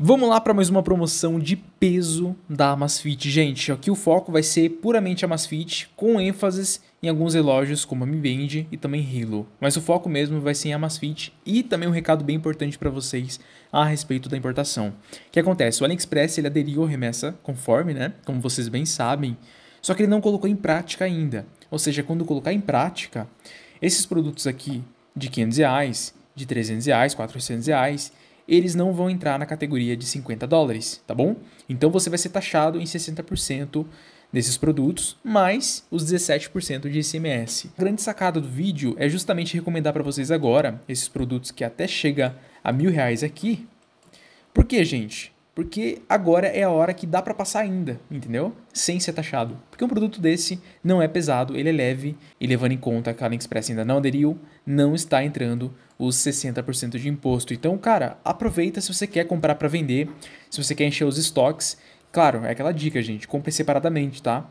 Vamos lá para mais uma promoção de peso da Amazfit. Gente, aqui o foco vai ser puramente Amazfit, com ênfase em alguns relógios como a Mi Band e também Hilo. Mas o foco mesmo vai ser em Amazfit e também um recado bem importante para vocês a respeito da importação. O que acontece? O AliExpress ele aderiu à remessa conforme, né? Como vocês bem sabem, só que ele não colocou em prática ainda. Ou seja, quando colocar em prática, esses produtos aqui de 500 reais, de 300 reais, 400 reais eles não vão entrar na categoria de 50 dólares, tá bom? Então você vai ser taxado em 60% desses produtos, mais os 17% de ICMS. A grande sacada do vídeo é justamente recomendar para vocês agora esses produtos que até chega a mil reais aqui. Por que, gente? porque agora é a hora que dá para passar ainda, entendeu? Sem ser taxado. Porque um produto desse não é pesado, ele é leve, e levando em conta que a AliExpress ainda não aderiu, não está entrando os 60% de imposto. Então, cara, aproveita se você quer comprar para vender, se você quer encher os estoques. Claro, é aquela dica, gente, compre separadamente, tá?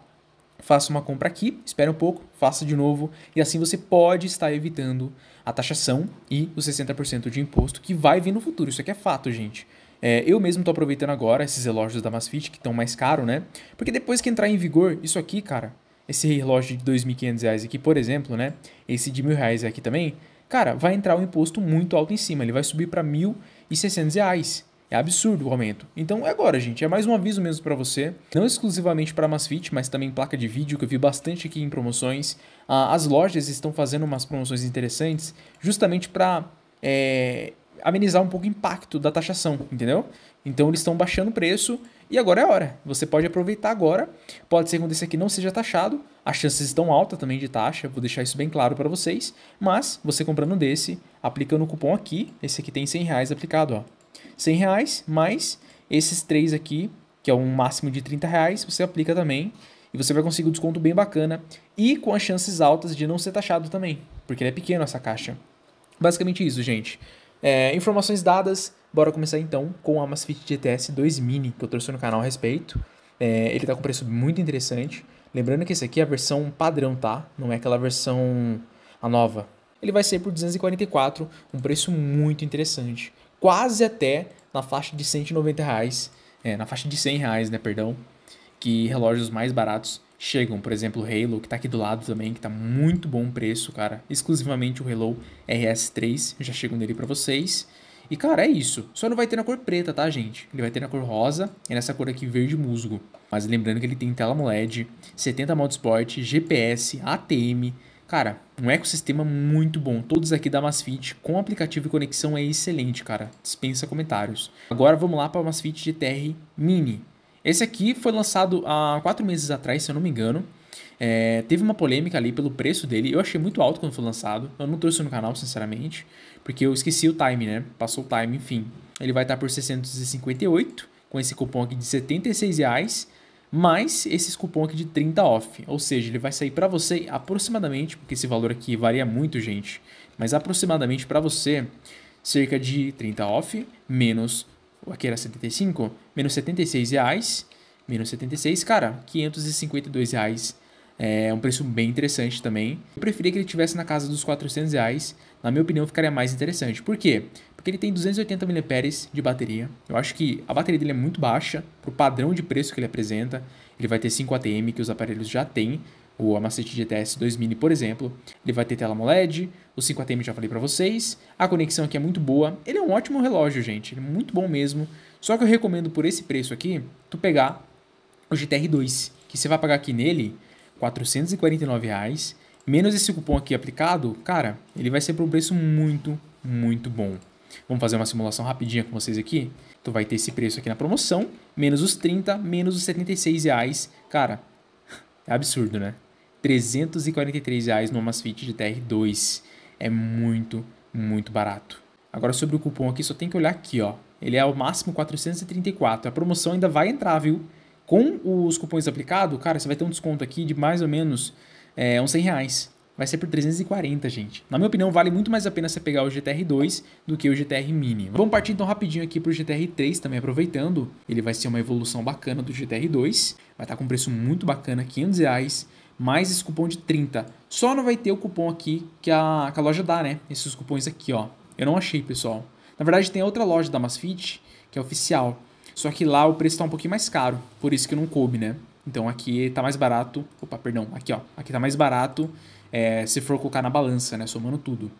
Faça uma compra aqui, espere um pouco, faça de novo, e assim você pode estar evitando a taxação e os 60% de imposto que vai vir no futuro. Isso aqui é fato, gente. É, eu mesmo estou aproveitando agora esses relógios da Masfit, que estão mais caros, né? Porque depois que entrar em vigor, isso aqui, cara, esse relógio de R$ 2.500 aqui, por exemplo, né? Esse de R$ 1.000 aqui também, cara, vai entrar um imposto muito alto em cima. Ele vai subir para R$ 1.600. É absurdo o aumento. Então é agora, gente. É mais um aviso mesmo para você. Não exclusivamente para Masfit, mas também placa de vídeo, que eu vi bastante aqui em promoções. Ah, as lojas estão fazendo umas promoções interessantes justamente para é, amenizar um pouco o impacto da taxação, entendeu? Então eles estão baixando o preço e agora é a hora. Você pode aproveitar agora. Pode ser que esse aqui não seja taxado. As chances estão altas também de taxa, vou deixar isso bem claro para vocês. Mas você comprando desse, aplicando o cupom aqui, esse aqui tem 100 reais aplicado, ó. 100 reais mais esses três aqui, que é um máximo de 30 reais, você aplica também e você vai conseguir um desconto bem bacana e com as chances altas de não ser taxado também, porque ele é pequeno essa caixa. Basicamente isso, gente. É, informações dadas, bora começar então com a Amazfit GTS 2 Mini, que eu trouxe no canal a respeito. É, ele está com um preço muito interessante. Lembrando que esse aqui é a versão padrão, tá? Não é aquela versão a nova. Ele vai ser por 244, um preço muito interessante. Quase até na faixa de 190 reais, é, na faixa de 100 reais, né, perdão, que relógios mais baratos chegam. Por exemplo, o Halo, que tá aqui do lado também, que tá muito bom o preço, cara. Exclusivamente o Halo RS3, já chego nele para vocês. E, cara, é isso. Só não vai ter na cor preta, tá, gente? Ele vai ter na cor rosa e nessa cor aqui verde musgo. Mas lembrando que ele tem tela AMOLED, 70 modo sport GPS, ATM. Cara, um ecossistema muito bom. Todos aqui da Masfit com aplicativo e conexão é excelente, cara. Dispensa comentários. Agora vamos lá para a Masfit GTR Mini. Esse aqui foi lançado há quatro meses atrás, se eu não me engano. É, teve uma polêmica ali pelo preço dele. Eu achei muito alto quando foi lançado. Eu não trouxe no canal, sinceramente, porque eu esqueci o time, né? Passou o time, enfim. Ele vai estar por 658 com esse cupom aqui de R$ reais, mais esses cupom aqui de 30 off. Ou seja, ele vai sair para você aproximadamente, porque esse valor aqui varia muito, gente, mas aproximadamente para você cerca de 30 off menos aqui era 75, menos 76 reais, menos 76, cara, 552 reais. É um preço bem interessante também. Eu preferia que ele tivesse na casa dos 400 reais. Na minha opinião, ficaria mais interessante. Por quê? Porque ele tem 280 mAh de bateria. Eu acho que a bateria dele é muito baixa para o padrão de preço que ele apresenta. Ele vai ter 5 ATM que os aparelhos já têm. O Amazfit GTS 2 Mini, por exemplo, ele vai ter tela AMOLED, o 5ATM já falei para vocês, a conexão aqui é muito boa, ele é um ótimo relógio, gente, ele é muito bom mesmo. Só que eu recomendo por esse preço aqui, tu pegar o GTR 2, que você vai pagar aqui nele R$ 449, reais, menos esse cupom aqui aplicado, cara, ele vai ser para um preço muito, muito bom. Vamos fazer uma simulação rapidinha com vocês aqui? Tu vai ter esse preço aqui na promoção, menos os 30, menos os 76 reais. Cara, é absurdo, né? 343 reais no Amazfit de TR2. É muito, muito barato. Agora sobre o cupom aqui, só tem que olhar aqui, ó. Ele é ao máximo 434. A promoção ainda vai entrar, viu? Com os cupons aplicados, cara, você vai ter um desconto aqui de mais ou menos é, uns 100 reais. Vai ser por 340, gente. Na minha opinião, vale muito mais a pena você pegar o GTR 2 do que o GTR Mini. Vamos partir então rapidinho aqui para o GTR 3 também aproveitando. Ele vai ser uma evolução bacana do GTR 2. Vai estar tá com um preço muito bacana, 500 reais mais esse cupom de 30. Só não vai ter o cupom aqui que a, que a loja dá, né? Esses cupons aqui, ó. Eu não achei, pessoal. Na verdade, tem outra loja da Masfit, que é oficial. Só que lá o preço está um pouquinho mais caro, por isso que não coube, né? Então aqui tá mais barato. Opa, perdão. Aqui, ó. Aqui tá mais barato é, se for colocar na balança, né? Somando tudo.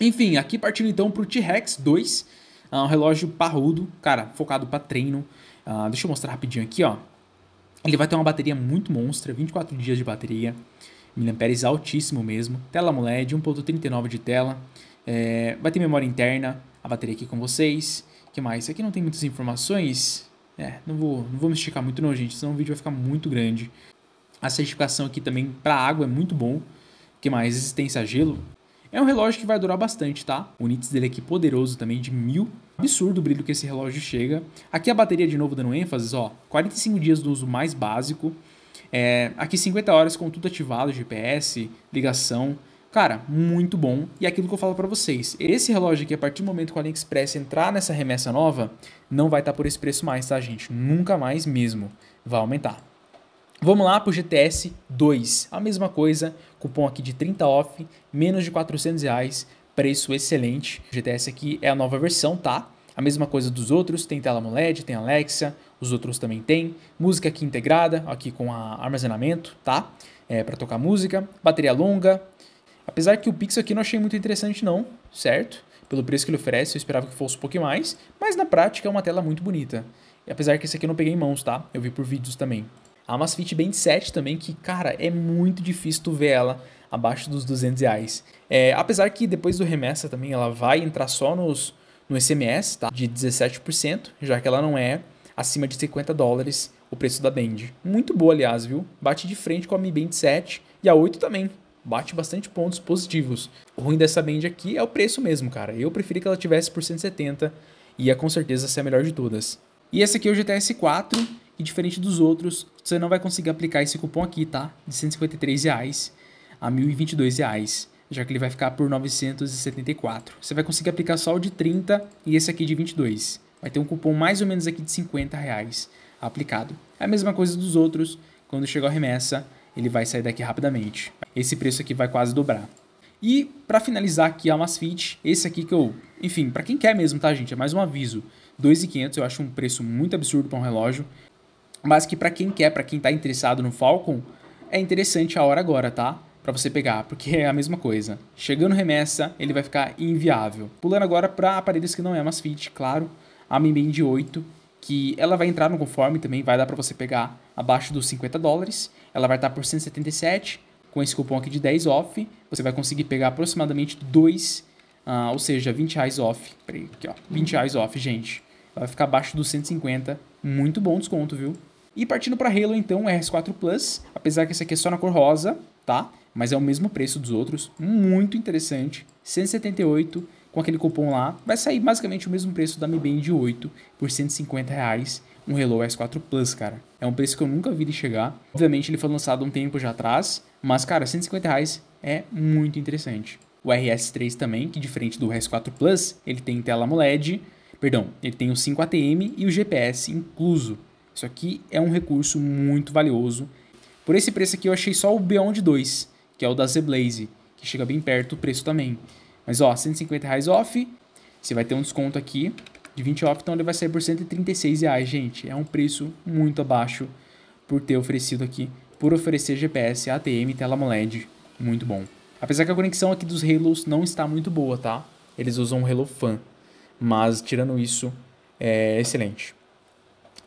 Enfim, aqui partindo então para o T-Rex 2, é um relógio parrudo, cara, focado para treino. Uh, deixa eu mostrar rapidinho aqui, ó. Ele vai ter uma bateria muito monstra, 24 dias de bateria, miliamperes altíssimo mesmo, tela AMOLED, 1.39 de tela, é, vai ter memória interna, a bateria aqui com vocês, que mais? Aqui não tem muitas informações, é, não vou, não vou me esticar muito não, gente, senão o vídeo vai ficar muito grande. A certificação aqui também para água é muito bom, que mais? Resistência a gelo. É um relógio que vai durar bastante, tá? O nits dele é aqui poderoso também, de 1000 Absurdo o brilho que esse relógio chega. Aqui a bateria de novo dando ênfase, ó, 45 dias do uso mais básico. É, aqui 50 horas com tudo ativado, GPS, ligação. Cara, muito bom. E aquilo que eu falo para vocês, esse relógio aqui, a partir do momento que o AliExpress entrar nessa remessa nova, não vai estar tá por esse preço mais, tá, gente? Nunca mais mesmo. Vai aumentar. Vamos lá para o GTS 2. A mesma coisa, cupom aqui de 30 off, menos de 400 reais, preço excelente. O GTS aqui é a nova versão, tá? A mesma coisa dos outros, tem tela AMOLED, tem Alexa, os outros também tem. Música aqui integrada, aqui com armazenamento, tá? É, para tocar música, bateria longa. Apesar que o Pixel aqui não achei muito interessante não, certo? Pelo preço que ele oferece, eu esperava que fosse um pouquinho mais, mas na prática é uma tela muito bonita. E apesar que esse aqui eu não peguei em mãos, tá? Eu vi por vídeos também. A Amazfit Band 7 também, que, cara, é muito difícil tu ver ela abaixo dos 200 reais. É, apesar que depois do remessa também ela vai entrar só nos, no SMS tá? de 17%, já que ela não é acima de 50 dólares o preço da Band. Muito boa, aliás, viu? Bate de frente com a Mi Band 7 e a 8 também. Bate bastante pontos positivos. O ruim dessa Band aqui é o preço mesmo, cara. Eu preferi que ela tivesse por 170 e ia é com certeza ser é a melhor de todas. E essa aqui é o GTS 4 e diferente dos outros, você não vai conseguir aplicar esse cupom aqui, tá? De 153 reais a R$ 1.022, já que ele vai ficar por 974. Você vai conseguir aplicar só o de 30 e esse aqui de 22. Vai ter um cupom mais ou menos aqui de 50 reais aplicado. É a mesma coisa dos outros, quando chegar a remessa, ele vai sair daqui rapidamente. Esse preço aqui vai quase dobrar. E para finalizar aqui a Masfit, esse aqui que eu, enfim, para quem quer mesmo, tá gente, é mais um aviso. 2.500 eu acho um preço muito absurdo para um relógio, mas que para quem quer, para quem tá interessado no Falcon, é interessante a hora agora, tá? para você pegar, porque é a mesma coisa. Chegando remessa, ele vai ficar inviável. Pulando agora para aparelhos que não é Amazfit, claro, a Mi Band 8, que ela vai entrar no conforme também, vai dar para você pegar abaixo dos 50 dólares. Ela vai estar tá por 177, com esse cupom aqui de 10 off, você vai conseguir pegar aproximadamente 2, uh, ah, ou seja, 20 reais off. Peraí, aqui ó, 20 reais off, gente. vai ficar abaixo dos 150, muito bom desconto, viu? E partindo para Halo então, RS4 Plus, apesar que esse aqui é só na cor rosa, tá? mas é o mesmo preço dos outros, muito interessante, 178 com aquele cupom lá, vai sair basicamente o mesmo preço da Mi Band 8 por 150 reais, um Hello S4 Plus, cara. É um preço que eu nunca vi ele chegar. Obviamente ele foi lançado um tempo já atrás, mas cara, 150 reais é muito interessante. O RS3 também, que diferente do RS4 Plus, ele tem tela AMOLED, perdão, ele tem o 5 ATM e o GPS incluso. Isso aqui é um recurso muito valioso. Por esse preço aqui eu achei só o Beyond 2, que é o da Zblaze, que chega bem perto o preço também. Mas ó, 150 reais off, você vai ter um desconto aqui de 20 off, então ele vai sair por 136 reais, gente. É um preço muito abaixo por ter oferecido aqui, por oferecer GPS, ATM, tela AMOLED, muito bom. Apesar que a conexão aqui dos Halos não está muito boa, tá? Eles usam um Halo Fan, mas tirando isso, é excelente.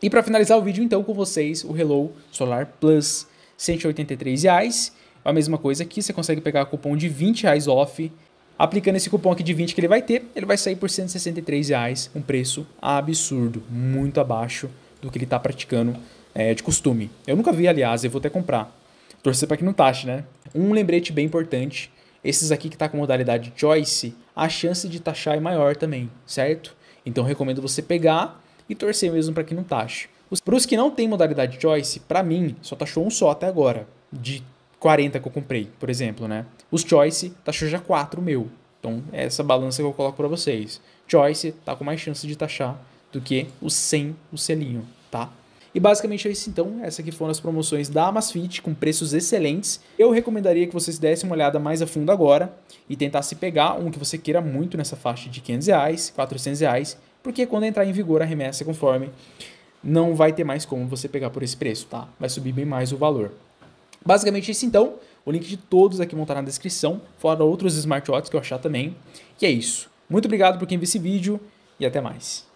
E para finalizar o vídeo então com vocês, o Halo Solar Plus, 183 reais a mesma coisa aqui, você consegue pegar cupom de 20 reais off. Aplicando esse cupom aqui de 20 que ele vai ter, ele vai sair por 163 reais, um preço absurdo, muito abaixo do que ele está praticando é, de costume. Eu nunca vi, aliás, eu vou até comprar. Torcer para que não taxe, né? Um lembrete bem importante, esses aqui que está com modalidade choice, a chance de taxar é maior também, certo? Então recomendo você pegar e torcer mesmo para que não taxe. Para os que não têm modalidade choice, para mim, só taxou um só até agora, de 40 que eu comprei, por exemplo, né? Os Choice taxou já 4 mil. Então, é essa balança que eu coloco para vocês. Choice tá com mais chance de taxar do que o sem o selinho, tá? E basicamente é isso então, essas aqui foram as promoções da Amazfit com preços excelentes. Eu recomendaria que vocês dessem uma olhada mais a fundo agora e tentassem pegar um que você queira muito nessa faixa de 500 reais, 400 reais, porque quando entrar em vigor a remessa conforme, não vai ter mais como você pegar por esse preço, tá? Vai subir bem mais o valor. Basicamente isso então. O link de todos aqui vão estar na descrição, fora outros smartwatches que eu achar também. E é isso. Muito obrigado por quem viu esse vídeo e até mais.